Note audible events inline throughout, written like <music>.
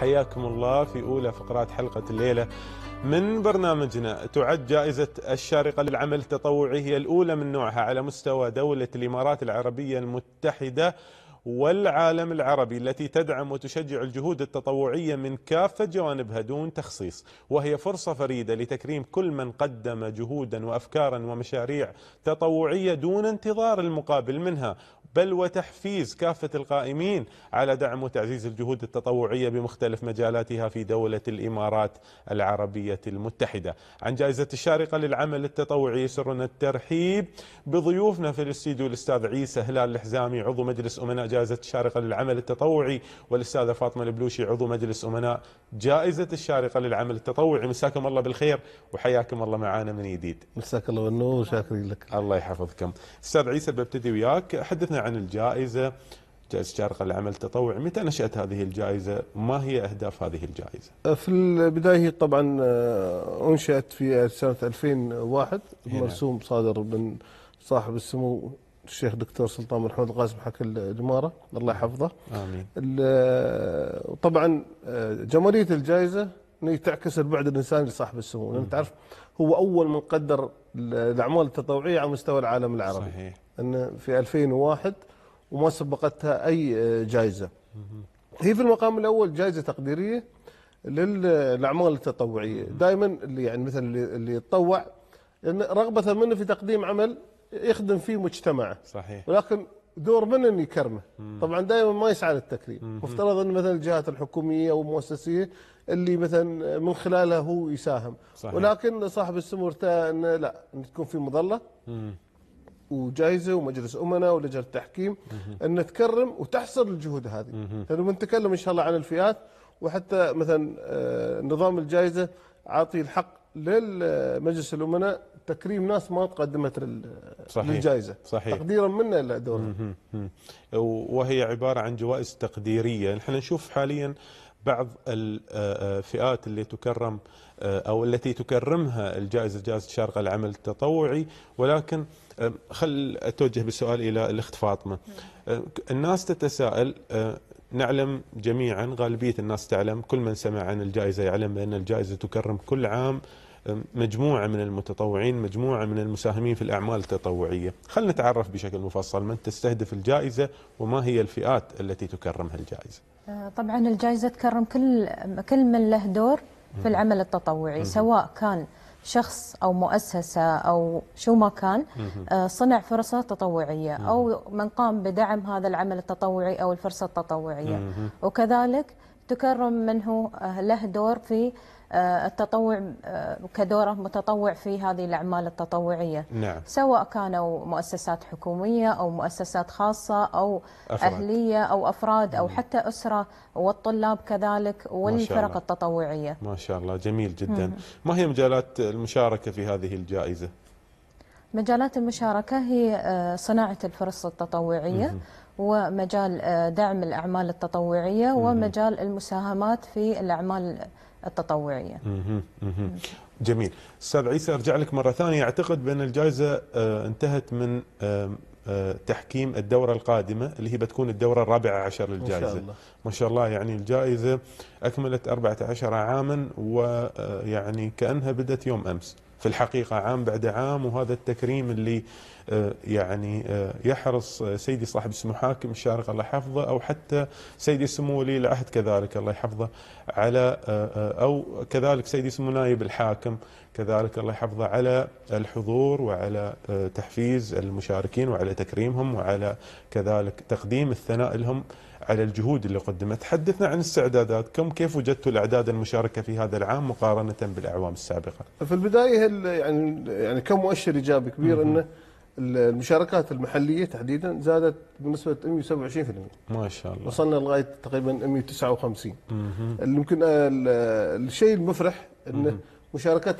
حياكم الله في أولى فقرات حلقة الليلة من برنامجنا تعد جائزة الشارقة للعمل التطوعي هي الأولى من نوعها على مستوى دولة الإمارات العربية المتحدة والعالم العربي التي تدعم وتشجع الجهود التطوعية من كافة جوانبها دون تخصيص وهي فرصة فريدة لتكريم كل من قدم جهودا وأفكارا ومشاريع تطوعية دون انتظار المقابل منها بل وتحفيز كافة القائمين على دعم وتعزيز الجهود التطوعية بمختلف مجالاتها في دولة الإمارات العربية المتحدة عن جائزة الشارقة للعمل التطوعي يسرنا الترحيب بضيوفنا في الاستديو الأستاذ عيسى هلال الحزامي عضو مجلس أمناء جائزة الشارقة للعمل التطوعي والأستاذة فاطمة البلوشي عضو مجلس أمناء جائزة الشارقة للعمل التطوعي مساكم الله بالخير وحياكم الله معانا من جديد مساك الله بالنور شاكرين لك الله يحفظكم أستاذ عيسى ببتدي وياك حدثنا عن الجائزة جائزة الشارقة للعمل التطوعي متى نشأت هذه الجائزة ما هي أهداف هذه الجائزة في البداية طبعا آه، أنشأت في سنة 2001 إيه نعم. مرسوم صادر من صاحب السمو الشيخ دكتور سلطان بن القاسم حق الإمارة الله يحفظه آمين طبعا آه، جمالية الجائزة انه تعكس البعد الانساني لصاحب السمو لان تعرف هو اول من قدر الاعمال التطوعيه على مستوى العالم العربي صحيح انه في 2001 وما سبقتها اي آه، جائزه هي في المقام الاول جائزه تقديريه للاعمال التطوعيه دائما اللي يعني مثلا اللي يتطوع رغبه منه في تقديم عمل يخدم فيه مجتمعه صحيح ولكن دور من ان يكرمه طبعا دائما ما يسعى للتكريم مفترض ان مثلا الجهات الحكوميه او المؤسسيه اللي مثلا من خلالها هو يساهم صحيح. ولكن صاحب السمو انه لا ان تكون في مظله وجائزه ومجلس امناء ولجنه تحكيم ان تكرم وتحصر الجهود هذه لانه بنتكلم ان شاء الله عن الفئات وحتى مثلا آه، نظام الجائزه عاطي الحق للمجلس الامناء تكريم ناس ما تقدمت صحيح. للجائزه صحيح. تقديرا منا لدورها وهي عباره عن جوائز تقديريه نحن نشوف حاليا بعض الفئات آه، آه، اللي تكرم آه، او التي تكرمها الجائزه جائزه شارقه العمل التطوعي ولكن خل اتوجه بالسؤال الى الاخت فاطمه الناس تتساءل نعلم جميعا غالبية الناس تعلم كل من سمع عن الجائزة يعلم بأن الجائزة تكرم كل عام مجموعة من المتطوعين مجموعة من المساهمين في الأعمال التطوعية خلنا نتعرف بشكل مفصل من تستهدف الجائزة وما هي الفئات التي تكرمها الجائزة آه، طبعا الجائزة تكرم كل, كل من له دور في العمل التطوعي سواء كان شخص أو مؤسسة أو شو ما كان آه، صنع فرصة تطوعية أو من قام بدعم هذا العمل التطوعي أو الفرصة التطوعية وكذلك تكرم منه آه، له دور في آه، التطوع آه، كدوره متطوع في هذه الاعمال التطوعيه نعم. سواء كانوا مؤسسات حكوميه او مؤسسات خاصه او أفراد. اهليه او افراد او حتى اسره والطلاب كذلك والفرق التطوعيه ما شاء الله جميل جدا مم. ما هي مجالات المشاركه في هذه الجائزه مجالات المشاركه هي صناعه الفرص التطوعيه مم. ومجال آه، دعم الأعمال التطوعية ومجال المساهمات في الأعمال التطوعية جميل أستاذ عيسى أرجع لك مرة ثانية أعتقد بأن الجائزة آه، انتهت من آه، تحكيم الدورة القادمة اللي هي بتكون الدورة الرابعة عشر للجائزة ما شاء الله, ما شاء الله يعني الجائزة أكملت 14 عاما ويعني كأنها بدأت يوم أمس في الحقيقة عام بعد عام وهذا التكريم اللي آه، يعني آه، يحرص آه، سيدي صاحب السمو حاكم الشارقة الله يحفظه أو حتى سيدي سمو ولي العهد كذلك الله يحفظه على أو كذلك سيدي سمو نائب الحاكم كذلك الله يحفظه على الحضور وعلى تحفيز المشاركين وعلى تكريمهم وعلى كذلك تقديم الثناء لهم على الجهود اللي قدمت حدثنا عن استعداداتكم كيف وجدتوا الأعداد المشاركة في هذا العام مقارنة بالأعوام السابقة في البداية يعني يعني كم مؤشر إيجابي كبير أنه المشاركات المحليه تحديدا زادت بنسبه 127% ما شاء الله وصلنا لغايه تقريبا 159 يمكن الشيء المفرح انه مشاركات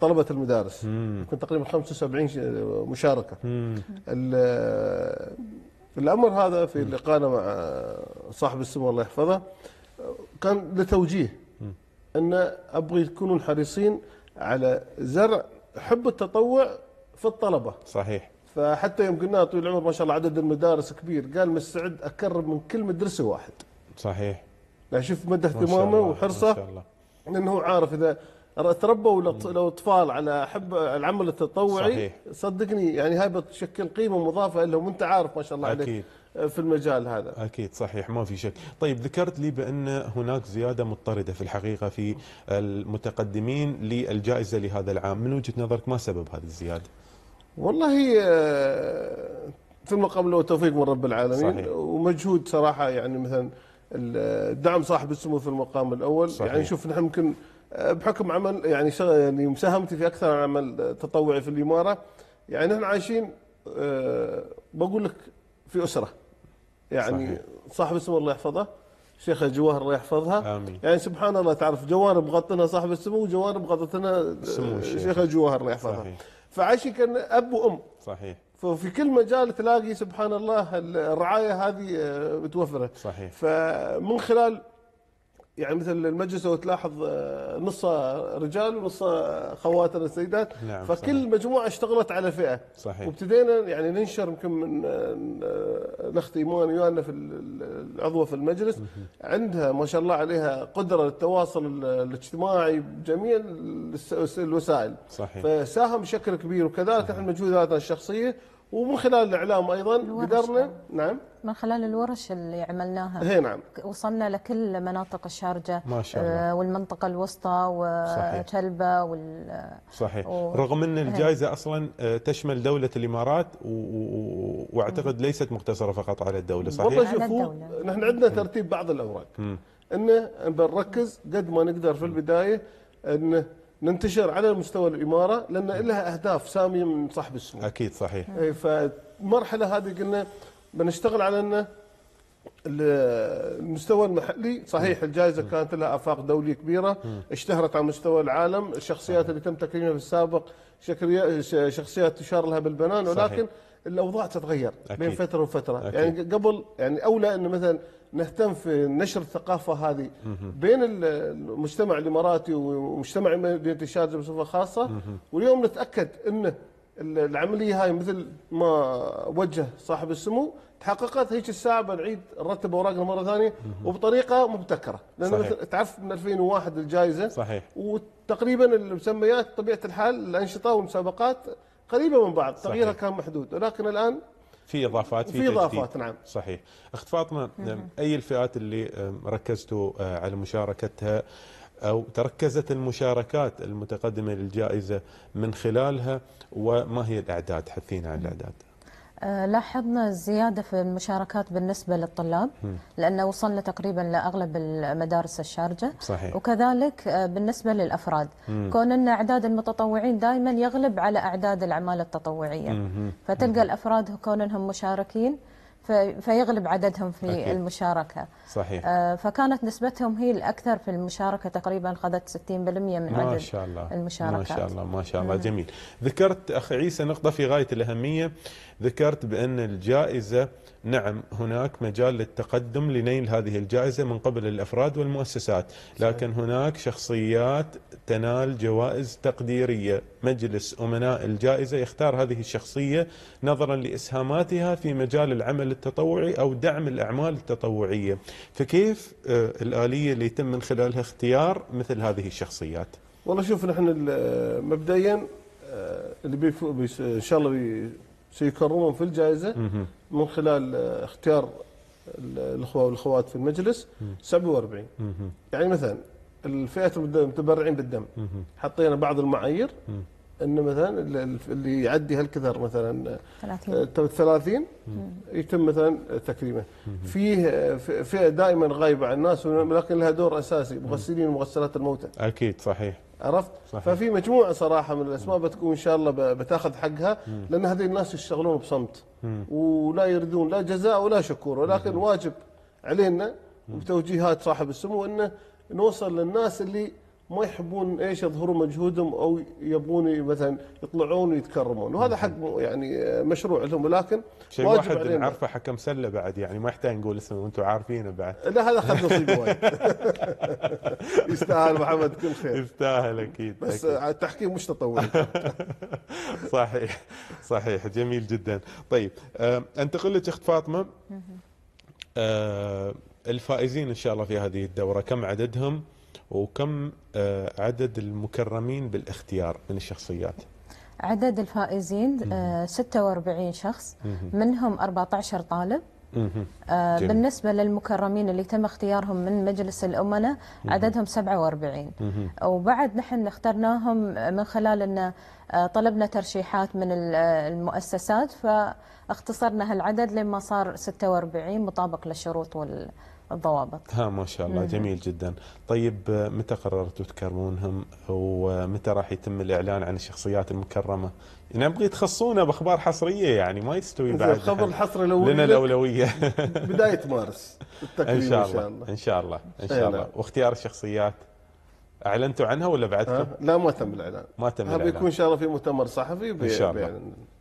طلبه المدارس يمكن تقريبا 75 مشاركه الأمر هذا في لقائنا مع صاحب السمو الله يحفظه كان لتوجيه أن أبغي تكونوا حريصين على زرع حب التطوع في الطلبة صحيح فحتى يوم قلنا طويل العمر ما شاء الله عدد المدارس كبير قال مستعد أكرم من كل مدرسة واحد صحيح لا يعني شوف مدى اهتمامه وحرصه لأنه عارف إذا تربوا الاطفال على حب العمل التطوعي صحيح. صدقني يعني هاي بتشكل قيمه مضافه لهم وانت عارف ما شاء الله عليك أكيد. في المجال هذا أكيد صحيح ما في شك طيب ذكرت لي بأن هناك زيادة مضطردة في الحقيقة في المتقدمين للجائزة لهذا العام من وجهة نظرك ما سبب هذه الزيادة والله ثم قبل له توفيق من رب العالمين صحيح. ومجهود صراحة يعني مثلا الدعم صاحب السمو في المقام الأول يعني صحيح. يعني شوف نحن يمكن آه، بحكم عمل يعني يعني مساهمتي في اكثر عمل آه، تطوعي في الاماره يعني احنا عايشين آه، بقول لك في اسره يعني صحيح. صاحب السمو الله يحفظه شيخ جواهر الله يحفظها آمين. يعني سبحان الله تعرف جوانب غطتنا صاحب السمو وجوانب غطتنا شيخ جواهر الله يحفظها فعايشين كان اب وام صحيح ففي كل مجال تلاقي سبحان الله الرعايه هذه متوفره صحيح فمن خلال يعني مثل المجلس لو تلاحظ آه، نصه رجال ونصه خواتنا السيدات نعم فكل صحيح. مجموعه اشتغلت على فئه صحيح وابتدينا يعني ننشر يمكن من آه، آه، الاخت ايمان ويانا في العضوه في المجلس عندها ما شاء الله عليها قدره للتواصل الاجتماعي بجميع الوسائل صحيح فساهم بشكل كبير وكذلك احنا مجهوداتنا الشخصيه ومن خلال الاعلام ايضا قدرنا يعني. نعم من خلال الورش اللي عملناها هي إيه، نعم وصلنا لكل مناطق الشارجه ما شاء الله. آه، والمنطقه الوسطى وتلبه وال صحيح و... رغم ان إيه. الجائزه هي. اصلا آه، تشمل دوله الامارات و... و... واعتقد ليست مقتصره فقط على الدوله صحيح والله شوفوا نحن عندنا ترتيب بعض الاوراق انه بنركز قد ما نقدر في البدايه انه ننتشر على مستوى الاماره لان لها اهداف ساميه من صاحب السمو اكيد صحيح إيه، فالمرحله هذه قلنا بنشتغل على انه المستوى المحلي صحيح الجائزه كانت لها افاق دوليه كبيره اشتهرت على مستوى العالم الشخصيات اللي تم تكريمها في السابق شخصيات تشار لها بالبنان ولكن الاوضاع تتغير أكيد. بين فتره وفتره يعني قبل يعني اولى انه مثلا نهتم في نشر الثقافة هذه بين المجتمع الإماراتي ومجتمع مدينة الشارجة بصفة خاصة واليوم نتأكد أن العملية هاي مثل ما وجه صاحب السمو تحققت هيك الساعه بنعيد نرتب اوراقنا مره ثانيه وبطريقه مبتكره لان تعرف من 2001 الجائزه صحيح وتقريبا المسميات طبيعه الحال الانشطه والمسابقات قريبه من بعض تغييرها كان محدود ولكن الان في اضافات في اضافات نعم صحيح اخت فاطمه نعم. اي الفئات اللي ركزتوا آه، على مشاركتها أو تركزت المشاركات المتقدمة للجائزة من خلالها وما هي الأعداد حثينا على نعم. الأعداد لاحظنا زيادة في المشاركات بالنسبة للطلاب لأنه وصلنا تقريبا لأغلب المدارس الشارجة صحيح. وكذلك آه، بالنسبة للأفراد مم. كون أن أعداد المتطوعين دائما يغلب على أعداد العمالة التطوعية مم. فتلقى مم. الأفراد كونهم مشاركين فيغلب عددهم في أكيد. المشاركة صحيح آه، فكانت نسبتهم هي الأكثر في المشاركة تقريبا خذت 60% من عدد ما شاء الله. المشاركات ما شاء الله ما شاء الله جميل ذكرت أخ عيسى نقطة في غاية الأهمية ذكرت بأن الجائزة نعم هناك مجال للتقدم لنيل هذه الجائزة من قبل الأفراد والمؤسسات لكن هناك شخصيات تنال جوائز تقديرية مجلس أمناء الجائزة يختار هذه الشخصية نظرا لإسهاماتها في مجال العمل التطوعي أو دعم الأعمال التطوعية فكيف آه، الآلية اللي يتم من خلالها اختيار مثل هذه الشخصيات والله شوف نحن آه، مبدئيا آه، اللي ان شاء الله سيكرمون في الجائزة من خلال اختيار الأخوة والأخوات في المجلس 47 يعني مثلا الفئة المتبرعين بالدم حطينا بعض المعايير ان مثلا اللي يعدي هالكثر مثلا 30 30 آه، يتم مثلا تكريمه فيه فئه دائما غايبه عن الناس ولكن لها دور اساسي مغسلين ومغسلات الموتى اكيد صحيح عرفت صحيح. ففي مجموعه صراحه من الاسماء بتكون ان شاء الله بتاخذ حقها لان هذه الناس يشتغلون بصمت ولا يريدون لا جزاء ولا شكور ولكن واجب علينا وبتوجيهات صاحب السمو انه نوصل للناس اللي ما يحبون ايش يظهروا مجهودهم او يبون مثلا يطلعون ويتكرمون وهذا حق يعني مشروع لهم ولكن شيء واحد نعرفه حكم سله بعد يعني ما يحتاج نقول اسمه وانتم عارفينه بعد لا هذا اخذ نصيب وايد <laughs> يستاهل محمد كل خير يستاهل اكيد بس أكيد. التحكيم مش تطور <laughs> صحيح صحيح جميل جدا طيب انتقل لك اخت فاطمه الفائزين ان شاء الله في هذه الدوره كم عددهم؟ وكم آه، عدد المكرمين بالاختيار من الشخصيات عدد الفائزين 46 آه، شخص منهم 14 طالب آه بالنسبة للمكرمين اللي تم اختيارهم من مجلس الأمناء عددهم 47 وبعد نحن اخترناهم آه، من خلال أن طلبنا ترشيحات من المؤسسات فاختصرنا هالعدد لما صار 46 مطابق للشروط وال الضوابط ها ما شاء الله مم. جميل جدا طيب متى قررتوا تكرمونهم ومتى راح يتم الإعلان عن الشخصيات المكرمة نبغي يعني أبغي تخصونا بأخبار حصرية يعني ما يستوي بعد الخبر الحصري الأولي لنا الأولوية بداية مارس <laughs> التكريم إن شاء الله إن شاء الله إن شاء الله, إن شاء الله. أيوة. واختيار الشخصيات اعلنتوا عنها ولا بعدكم؟ آه، لا ما تم الاعلان ما تم الاعلان بيكون ان شاء الله في مؤتمر صحفي ان شاء الله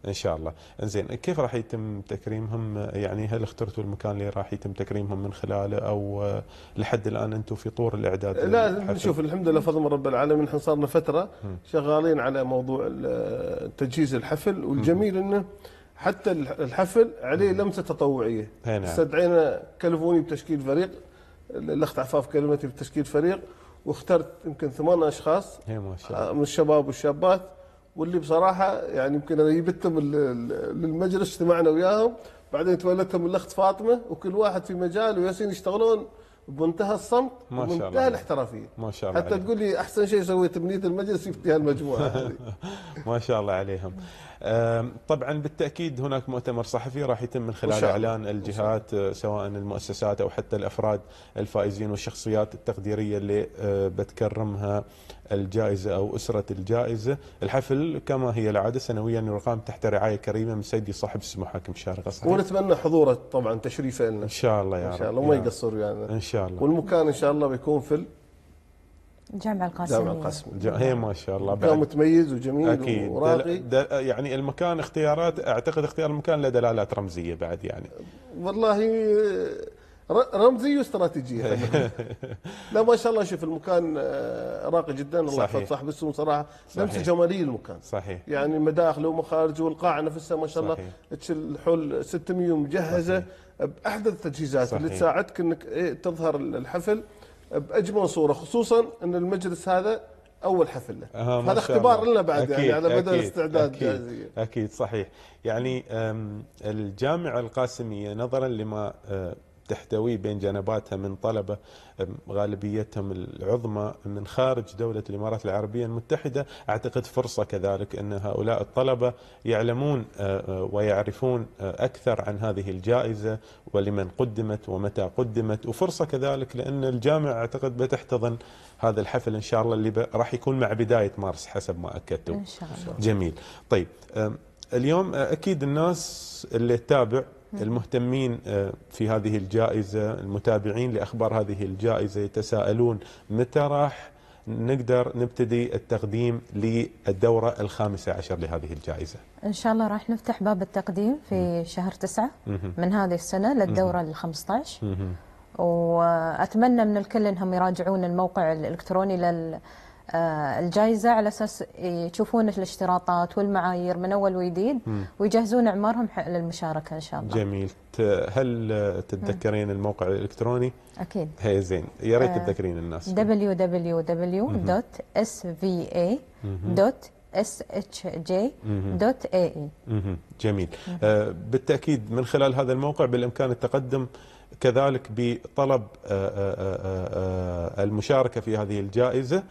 ان شاء الله انزين كيف راح يتم تكريمهم يعني هل اخترتوا المكان اللي راح يتم تكريمهم من خلاله او آه، لحد الان انتم في طور الاعداد لا شوف الحمد لله فضل من رب العالمين احنا صار لنا فتره شغالين على موضوع آه، تجهيز الحفل والجميل انه حتى الحفل عليه لمسه تطوعيه استدعينا نعم. كلفوني بتشكيل فريق الاخت عفاف كلمتي بتشكيل فريق واخترت يمكن ثمان اشخاص ما شاء الله. آه، من الشباب والشابات واللي بصراحه يعني يمكن انا جبتهم للمجلس اجتمعنا وياهم بعدين تولتهم الاخت فاطمه وكل واحد في مجال وياسين يشتغلون بمنتهى الصمت ما شاء ومنتهى الاحترافيه ما شاء الله حتى عليهم. تقول لي احسن شيء سويت بنيه المجلس في هالمجموعه هذه <laughs> ما شاء الله عليهم طبعا بالتاكيد هناك مؤتمر صحفي راح يتم من خلال وشعر. اعلان الجهات آه، سواء المؤسسات او حتى الافراد الفائزين والشخصيات التقديريه اللي آه، بتكرمها الجائزه او اسره الجائزه، الحفل كما هي العاده سنويا يقام تحت رعايه كريمه من سيدي صاحب السمو حاكم الشارقة ونتمنى حضوره طبعا تشريفه لنا. ان شاء الله يا رب. ان شاء الله وما يقصر يعني. ان شاء الله. والمكان ان شاء الله بيكون في جامع القاسمية جامع القاسمية هي ما شاء الله مكان متميز وجميل أكيد وراقي دل... دل... يعني المكان اختيارات اعتقد اختيار المكان له دلالات رمزية بعد يعني والله آه، رمزي واستراتيجية <laughs> لا ما شاء الله شوف المكان آه، راقي جدا الله يحفظ صاحب السمو صراحة لمسة جمالية المكان صحيح يعني مداخله ومخارجه والقاعة نفسها ما شاء الله تشل حول 600 مجهزة صحيح. بأحدث التجهيزات اللي تساعدك أنك إيه، تظهر الحفل باجمل صوره خصوصا ان المجلس هذا اول حفل له هذا اختبار لنا بعد يعني أكيد يعني على مدى الاستعداد أكيد, اكيد صحيح يعني الجامعه القاسميه نظرا لما أه، تحتوي بين جنباتها من طلبة غالبيتهم العظمى من خارج دولة الإمارات العربية المتحدة أعتقد فرصة كذلك أن هؤلاء الطلبة يعلمون أه، أه، ويعرفون أه، أكثر عن هذه الجائزة ولمن قدمت ومتى قدمت وفرصة كذلك لأن الجامعة أعتقد بتحتضن هذا الحفل إن شاء الله اللي راح يكون مع بداية مارس حسب ما أكدته إن شاء الله جميل طيب اليوم أكيد الناس اللي تتابع المهتمين آه، في هذه الجائزة المتابعين لأخبار هذه الجائزة يتساءلون متى راح نقدر نبتدي التقديم للدورة الخامسة عشر لهذه الجائزة إن شاء الله راح نفتح باب التقديم في شهر تسعة من هذه السنة للدورة الخمسة عشر وأتمنى من الكل أنهم يراجعون الموقع الإلكتروني لل آه، الجائزه على اساس يشوفون الاشتراطات والمعايير من اول وجديد ويجهزون اعمارهم للمشاركه ان شاء الله. جميل، هل تتذكرين الموقع الالكتروني؟ اكيد. هي زين، يا ريت آه، تتذكرين الناس. www.sva.com shj.ae جميل آه، بالتأكيد من خلال هذا الموقع بالإمكان التقدم كذلك بطلب آه، آه، آه، المشاركة في هذه الجائزة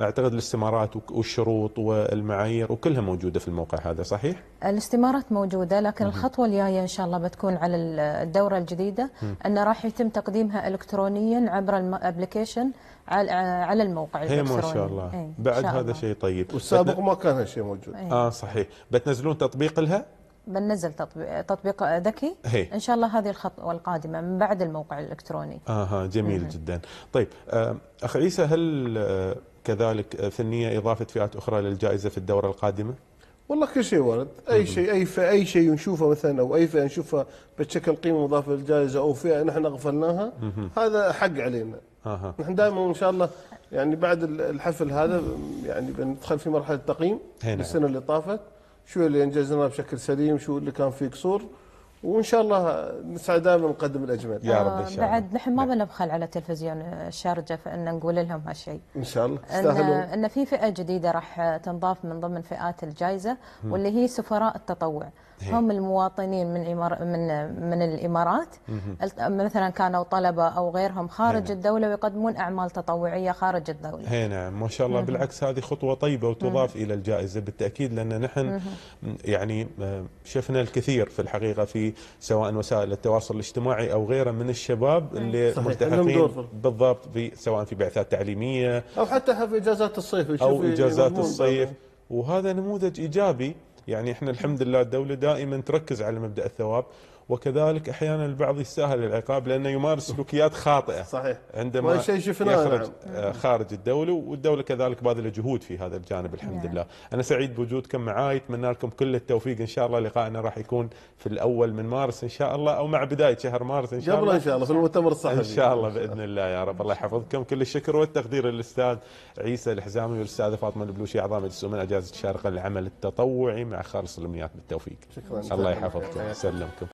أعتقد الاستمارات والشروط والمعايير وكلها موجودة في الموقع هذا صحيح؟ الاستمارات موجودة لكن الخطوة الجاية إن شاء الله بتكون على الدورة الجديدة أن راح يتم تقديمها إلكترونيا عبر الابلكيشن على الموقع الإلكتروني ما شاء الله إيه، بعد شاء هذا شيء طيب والسابق ما كان هالشيء موجود إيه. اه صحيح بتنزلون تطبيق لها بنزل تطبيق تطبيق ذكي ان شاء الله هذه الخطوه القادمه من بعد الموقع الالكتروني اها جميل مم. جدا طيب اخ عيسى هل آه، كذلك في النيه اضافه فئات اخرى للجائزه في الدوره القادمه والله كل شيء وارد اي شيء اي اي شيء نشوفه مثلا او اي فئه نشوفها بتشكل قيمه مضافه للجائزه او فئه نحن غفلناها هذا حق علينا آه. نحن دائما ان شاء الله يعني بعد الحفل هذا يعني بندخل في مرحله التقييم نعم. السنه اللي طافت شو اللي انجزناه بشكل سليم شو اللي كان فيه قصور وان شاء الله نسعى دائما نقدم الاجمل يا رب ان آه، شاء الله بعد نحن ما نعم. بنبخل على تلفزيون الشارجه فان نقول لهم هالشيء ان شاء الله تستاهلون ان, إن في فئه جديده راح تنضاف من ضمن فئات الجائزه واللي هي سفراء التطوع إيه. هم المواطنين من إمار من من الامارات مثلا كانوا طلبه او غيرهم خارج هينا. الدوله ويقدمون اعمال تطوعيه خارج الدوله. اي نعم ما شاء الله بالعكس هذه خطوه طيبه وتضاف الى الجائزه بالتاكيد لان نحن يعني آه، شفنا الكثير في الحقيقه في سواء وسائل التواصل الاجتماعي او غيره من الشباب اللي صحيح. ملتحقين بالضبط في سواء في بعثات تعليميه او حتى في اجازات الصيف او اجازات الصيف وهذا نموذج ايجابي يعني احنا الحمد لله الدوله دائما تركز على مبدا الثواب وكذلك احيانا البعض يستاهل العقاب لانه يمارس سلوكيات خاطئه صحيح عندما شيء يخرج نعم. آه، خارج الدوله والدوله كذلك باذله جهود في هذا الجانب الحمد نعم. لله، انا سعيد بوجودكم معاي اتمنى لكم كل التوفيق ان شاء الله لقائنا راح يكون في الاول من مارس ان شاء الله او مع بدايه شهر مارس ان شاء الله قبل ان شاء الله في المؤتمر الصحفي ان شاء الله باذن الله يا رب الله يحفظكم كل الشكر والتقدير للاستاذ عيسى الحزامي والاستاذه فاطمه البلوشي اعضاء مجلس الامن اجازه الشارقه للعمل التطوعي مع خالص الامنيات بالتوفيق شكرا الله يحفظكم يسلمكم